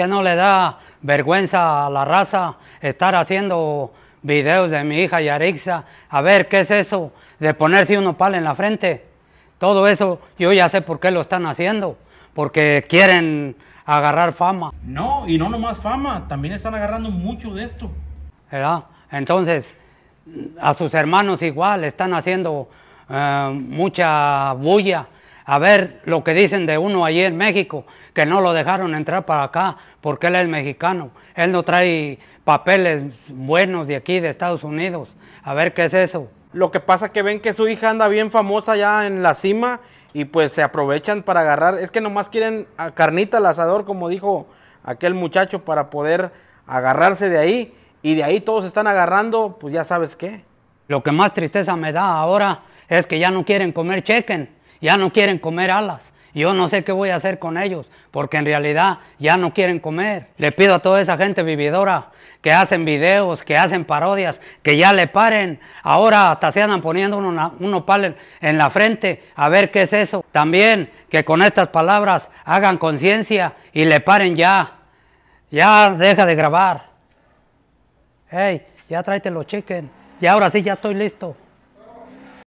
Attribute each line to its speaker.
Speaker 1: que no le da vergüenza a la raza estar haciendo videos de mi hija Yarixa? A ver, ¿qué es eso de ponerse uno pal en la frente? Todo eso yo ya sé por qué lo están haciendo, porque quieren agarrar fama. No, y no nomás fama, también están agarrando mucho de esto. ¿Verdad? Entonces, a sus hermanos igual están haciendo eh, mucha bulla a ver lo que dicen de uno allí en México, que no lo dejaron entrar para acá porque él es mexicano, él no trae papeles buenos de aquí, de Estados Unidos, a ver qué es eso. Lo que pasa que ven que su hija anda bien famosa ya en la cima
Speaker 2: y pues se aprovechan para agarrar, es que nomás quieren a carnita al asador, como dijo aquel muchacho, para poder agarrarse de ahí y de ahí todos están agarrando, pues ya
Speaker 1: sabes qué. Lo que más tristeza me da ahora es que ya no quieren comer chequen ya no quieren comer alas. Yo no sé qué voy a hacer con ellos, porque en realidad ya no quieren comer. Le pido a toda esa gente vividora que hacen videos, que hacen parodias, que ya le paren. Ahora hasta se andan poniendo unos palos en la frente a ver qué es eso. También que con estas palabras hagan conciencia y le paren ya. Ya deja de grabar. Hey, ya tráete los chicken. Y ahora sí, ya estoy listo.